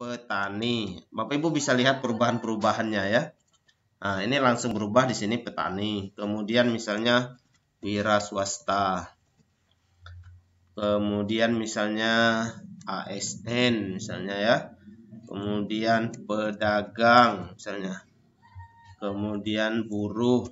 petani. Bapak Ibu bisa lihat perubahan-perubahannya ya. Nah, ini langsung berubah di sini petani. Kemudian misalnya wira swasta. Kemudian misalnya ASN misalnya ya. Kemudian pedagang misalnya. Kemudian buruh.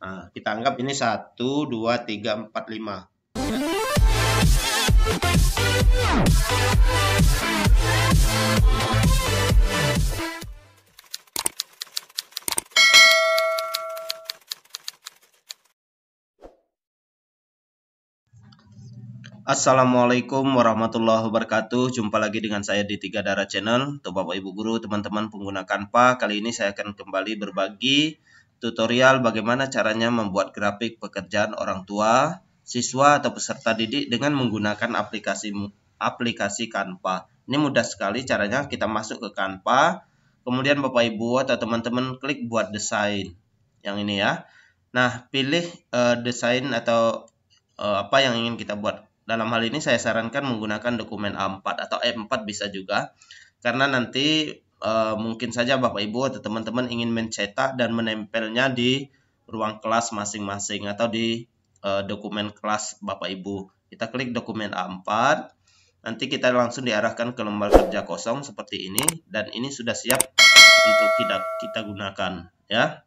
Nah, kita anggap ini 1 2 3 4 5. Assalamualaikum warahmatullahi wabarakatuh Jumpa lagi dengan saya di Tiga Darah Channel Untuk Bapak Ibu Guru, teman-teman pengguna Canva Kali ini saya akan kembali berbagi tutorial bagaimana caranya membuat grafik pekerjaan orang tua siswa atau peserta didik dengan menggunakan aplikasi aplikasi Canva. Ini mudah sekali caranya kita masuk ke Canva, kemudian Bapak Ibu atau teman-teman klik buat desain. Yang ini ya. Nah, pilih uh, desain atau uh, apa yang ingin kita buat. Dalam hal ini saya sarankan menggunakan dokumen A4 atau E4 bisa juga. Karena nanti uh, mungkin saja Bapak Ibu atau teman-teman ingin mencetak dan menempelnya di ruang kelas masing-masing atau di uh, dokumen kelas Bapak Ibu. Kita klik dokumen A4. Nanti kita langsung diarahkan ke lembar kerja kosong seperti ini dan ini sudah siap untuk kita kita gunakan ya.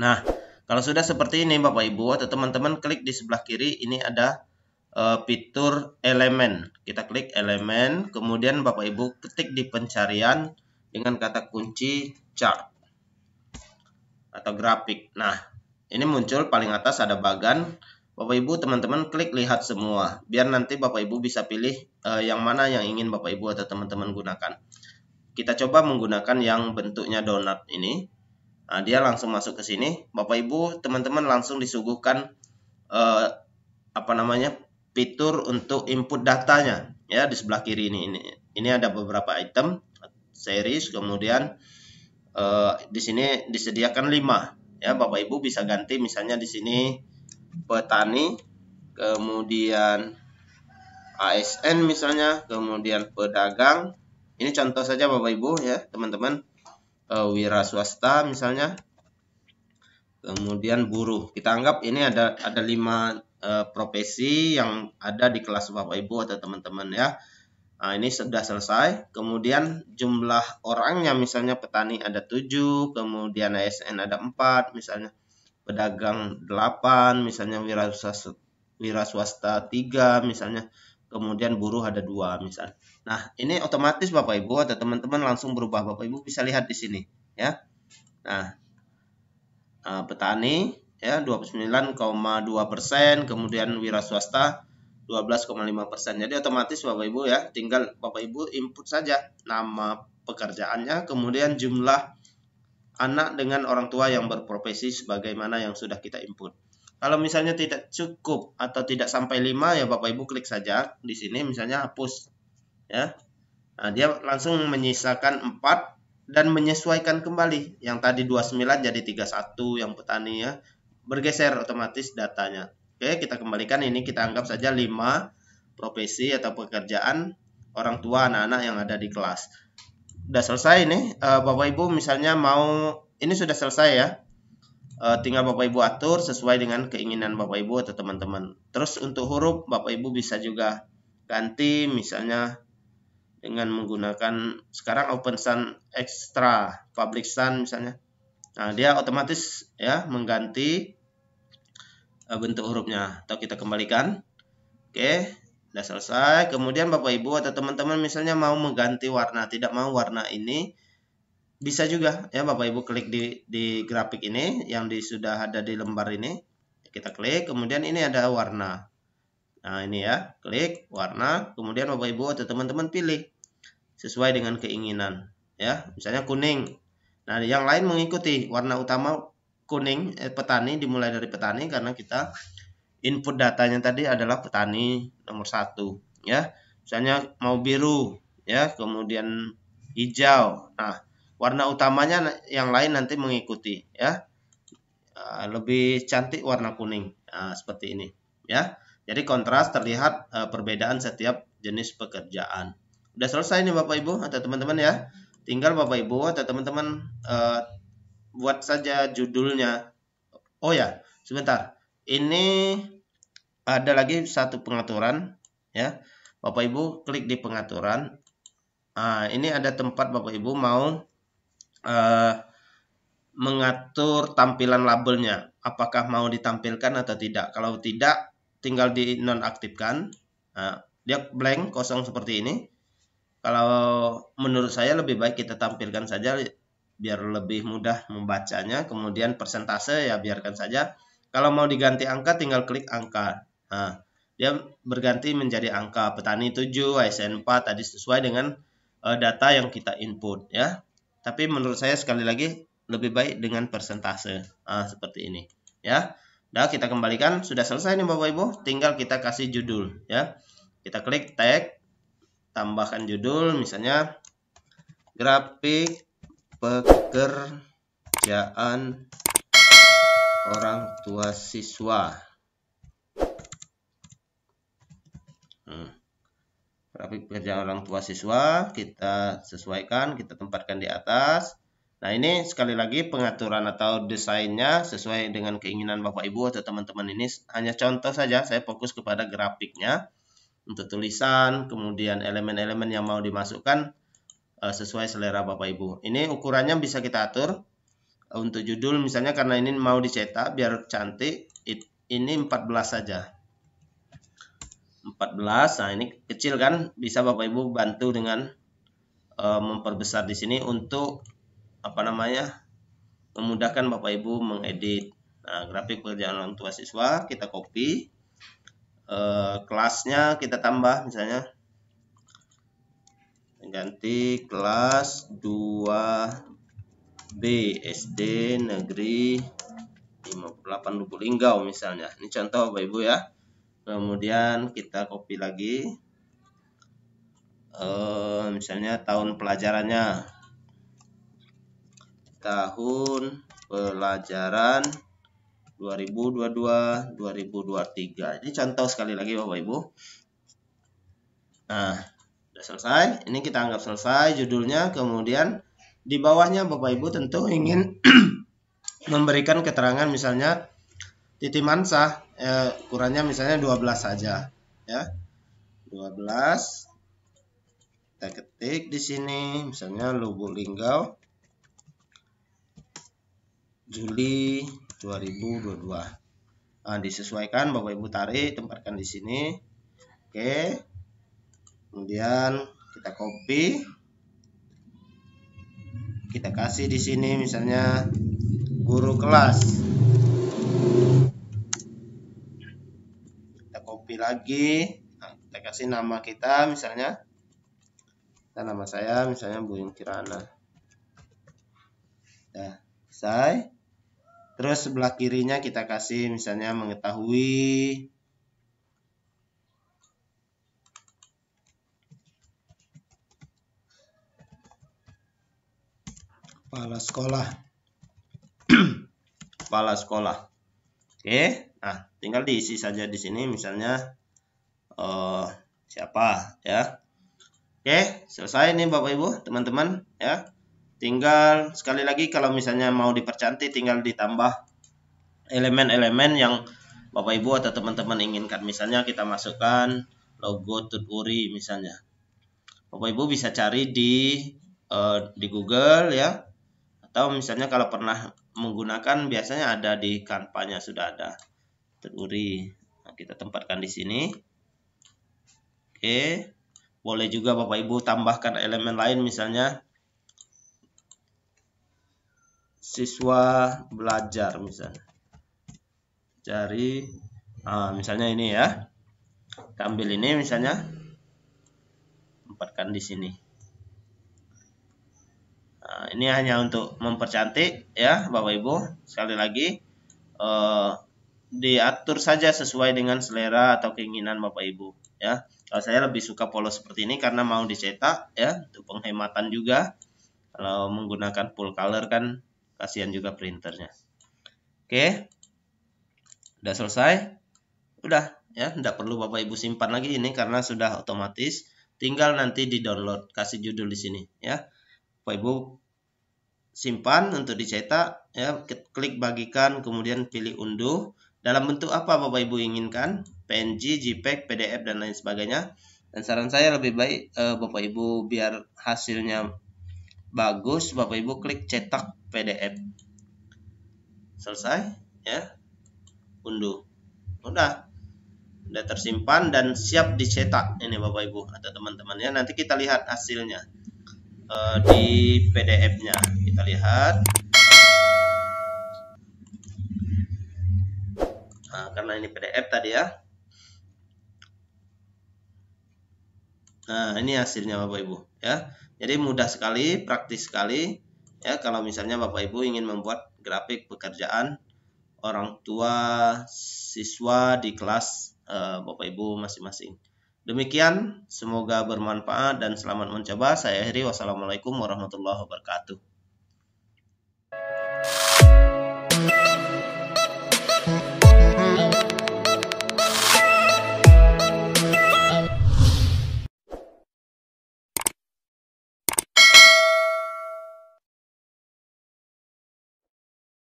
Nah, kalau sudah seperti ini Bapak Ibu atau teman-teman klik di sebelah kiri ini ada uh, fitur elemen. Kita klik elemen, kemudian Bapak Ibu ketik di pencarian dengan kata kunci chart atau grafik. Nah, ini muncul paling atas ada bagan, Bapak Ibu, teman-teman klik lihat semua biar nanti Bapak Ibu bisa pilih uh, yang mana yang ingin Bapak Ibu atau teman-teman gunakan. Kita coba menggunakan yang bentuknya donat ini. Nah, dia langsung masuk ke sini. Bapak Ibu, teman-teman langsung disuguhkan uh, apa namanya? fitur untuk input datanya ya di sebelah kiri ini. Ini, ini ada beberapa item series kemudian uh, di sini disediakan 5 ya Bapak Ibu bisa ganti misalnya di sini petani, kemudian ASN misalnya, kemudian pedagang. Ini contoh saja Bapak Ibu ya, teman-teman. E, wira swasta misalnya. Kemudian buruh. Kita anggap ini ada ada lima e, profesi yang ada di kelas Bapak Ibu atau teman-teman ya. Nah, ini sudah selesai. Kemudian jumlah orangnya misalnya petani ada tujuh, kemudian ASN ada empat misalnya pedagang 8 misalnya wira swasta, wira swasta 3 misalnya kemudian buruh ada dua misal. Nah, ini otomatis Bapak Ibu atau teman-teman langsung berubah. Bapak Ibu bisa lihat di sini ya. Nah, eh, petani ya 29,2 persen, kemudian wira swasta 12,5 persen. Jadi otomatis Bapak Ibu ya, tinggal Bapak Ibu input saja nama pekerjaannya, kemudian jumlah anak dengan orang tua yang berprofesi sebagaimana yang sudah kita input. Kalau misalnya tidak cukup atau tidak sampai 5 ya Bapak Ibu klik saja di sini misalnya hapus ya. Nah, dia langsung menyisakan 4 dan menyesuaikan kembali yang tadi 29 jadi 31 yang petani ya. Bergeser otomatis datanya. Oke, kita kembalikan ini kita anggap saja 5 profesi atau pekerjaan orang tua anak-anak yang ada di kelas udah selesai nih uh, Bapak Ibu misalnya mau ini sudah selesai ya uh, tinggal Bapak Ibu atur sesuai dengan keinginan Bapak Ibu atau teman-teman terus untuk huruf Bapak Ibu bisa juga ganti misalnya dengan menggunakan sekarang open sun extra public sun misalnya nah dia otomatis ya mengganti uh, bentuk hurufnya atau kita kembalikan oke okay. Sudah selesai. Kemudian Bapak Ibu atau teman-teman misalnya mau mengganti warna, tidak mau warna ini bisa juga ya Bapak Ibu klik di di grafik ini yang di, sudah ada di lembar ini. Kita klik, kemudian ini ada warna. Nah, ini ya, klik warna, kemudian Bapak Ibu atau teman-teman pilih sesuai dengan keinginan ya. Misalnya kuning. Nah, yang lain mengikuti warna utama kuning eh, petani dimulai dari petani karena kita input datanya tadi adalah petani nomor satu ya misalnya mau biru ya kemudian hijau nah warna utamanya yang lain nanti mengikuti ya ah, lebih cantik warna kuning nah, seperti ini ya jadi kontras terlihat ah, perbedaan setiap jenis pekerjaan udah selesai nih bapak ibu atau teman-teman ya tinggal bapak ibu atau teman-teman uh, buat saja judulnya oh ya sebentar ini ada lagi satu pengaturan ya. Bapak Ibu klik di pengaturan. uh, ini ada tempat Bapak Ibu mau uh, mengatur tampilan labelnya. Apakah mau ditampilkan atau tidak. Kalau tidak tinggal di nonaktifkan. uh, dia blank kosong seperti ini. Kalau menurut saya lebih baik kita tampilkan saja biar lebih mudah membacanya. Kemudian persentase ya biarkan saja. Kalau mau diganti angka tinggal klik angka. Nah, dia berganti menjadi angka petani 7, ASN 4 tadi sesuai dengan uh, data yang kita input ya. Tapi menurut saya sekali lagi lebih baik dengan persentase nah, seperti ini ya. Nah, kita kembalikan sudah selesai nih Bapak Ibu, tinggal kita kasih judul ya. Kita klik tag tambahkan judul misalnya grafik pekerjaan orang tua siswa tapi pekerjaan orang tua siswa kita sesuaikan, kita tempatkan di atas. Nah, ini sekali lagi pengaturan atau desainnya sesuai dengan keinginan Bapak Ibu atau teman-teman ini hanya contoh saja, saya fokus kepada grafiknya untuk tulisan, kemudian elemen-elemen yang mau dimasukkan eh, sesuai selera Bapak Ibu. Ini ukurannya bisa kita atur untuk judul misalnya karena ini mau dicetak biar cantik, ini 14 saja. 14. Nah, ini kecil kan? Bisa Bapak Ibu bantu dengan e, memperbesar di sini untuk apa namanya? memudahkan Bapak Ibu mengedit. Nah, grafik pekerjaan orang tua siswa kita copy. E, kelasnya kita tambah misalnya ganti kelas 2B SD Negeri 58 Lubuk Linggau misalnya. Ini contoh Bapak Ibu ya kemudian kita copy lagi uh, misalnya tahun pelajarannya tahun pelajaran 2022 2023 ini contoh sekali lagi Bapak Ibu nah sudah selesai ini kita anggap selesai judulnya kemudian di bawahnya Bapak Ibu tentu ingin memberikan keterangan misalnya titik mansah eh, ukurannya misalnya 12 saja ya 12 kita ketik di sini misalnya Lubuk Linggau Juli 2022 nah, disesuaikan Bapak Ibu tarik tempatkan di sini oke kemudian kita copy kita kasih di sini misalnya guru kelas kita copy lagi nah, kita kasih nama kita misalnya kita nama saya misalnya Bu Kirana nah selesai terus sebelah kirinya kita kasih misalnya mengetahui kepala sekolah kepala sekolah oke okay. Nah, tinggal diisi saja di sini misalnya uh, siapa ya. Oke, selesai nih Bapak Ibu, teman-teman ya. Tinggal sekali lagi kalau misalnya mau dipercantik tinggal ditambah elemen-elemen yang Bapak Ibu atau teman-teman inginkan. Misalnya kita masukkan logo Tuturi misalnya. Bapak Ibu bisa cari di uh, di Google ya. Atau misalnya kalau pernah menggunakan biasanya ada di kampanye sudah ada teruri. Nah, kita tempatkan di sini. Oke. Boleh juga Bapak Ibu tambahkan elemen lain misalnya siswa belajar misalnya. Cari nah, misalnya ini ya. Kita ambil ini misalnya tempatkan di sini. Nah, ini hanya untuk mempercantik ya Bapak Ibu. Sekali lagi eh, diatur saja sesuai dengan selera atau keinginan Bapak Ibu ya. Kalau saya lebih suka polos seperti ini karena mau dicetak ya untuk penghematan juga. Kalau menggunakan full color kan kasihan juga printernya. Oke. Udah selesai? Udah ya, tidak perlu Bapak Ibu simpan lagi ini karena sudah otomatis. Tinggal nanti di-download, kasih judul di sini ya. Bapak Ibu simpan untuk dicetak ya klik bagikan kemudian pilih unduh dalam bentuk apa Bapak Ibu inginkan? PNG, JPEG, PDF e dan lain sebagainya. Dan saran saya lebih baik eh, Bapak Ibu biar hasilnya bagus, Bapak Ibu klik cetak PDF. Selesai, ya. Unduh. Udah. Udah tersimpan dan siap dicetak ini Bapak Ibu atau teman-temannya. Nanti kita lihat hasilnya eh, di PDF-nya. Kita lihat Nah, karena ini PDF tadi ya. Nah, ini hasilnya Bapak Ibu ya. Jadi mudah sekali, praktis sekali ya kalau misalnya Bapak Ibu ingin membuat grafik pekerjaan orang tua siswa di kelas eh, Bapak Ibu masing-masing. Demikian, semoga bermanfaat dan selamat mencoba. Saya Heri, wassalamualaikum warahmatullahi wabarakatuh.